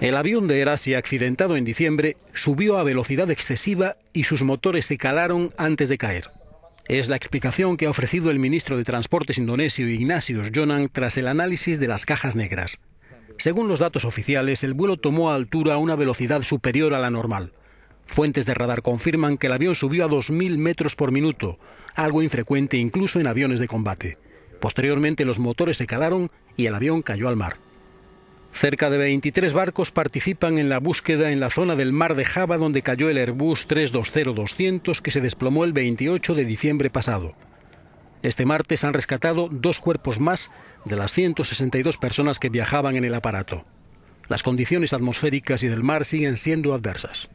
El avión de Erasia, accidentado en diciembre, subió a velocidad excesiva y sus motores se calaron antes de caer. Es la explicación que ha ofrecido el ministro de Transportes indonesio Ignacio Jonan tras el análisis de las cajas negras. Según los datos oficiales, el vuelo tomó a altura a una velocidad superior a la normal. Fuentes de radar confirman que el avión subió a 2.000 metros por minuto, algo infrecuente incluso en aviones de combate. Posteriormente los motores se calaron y el avión cayó al mar. Cerca de 23 barcos participan en la búsqueda en la zona del mar de Java donde cayó el Airbus 320-200 que se desplomó el 28 de diciembre pasado. Este martes han rescatado dos cuerpos más de las 162 personas que viajaban en el aparato. Las condiciones atmosféricas y del mar siguen siendo adversas.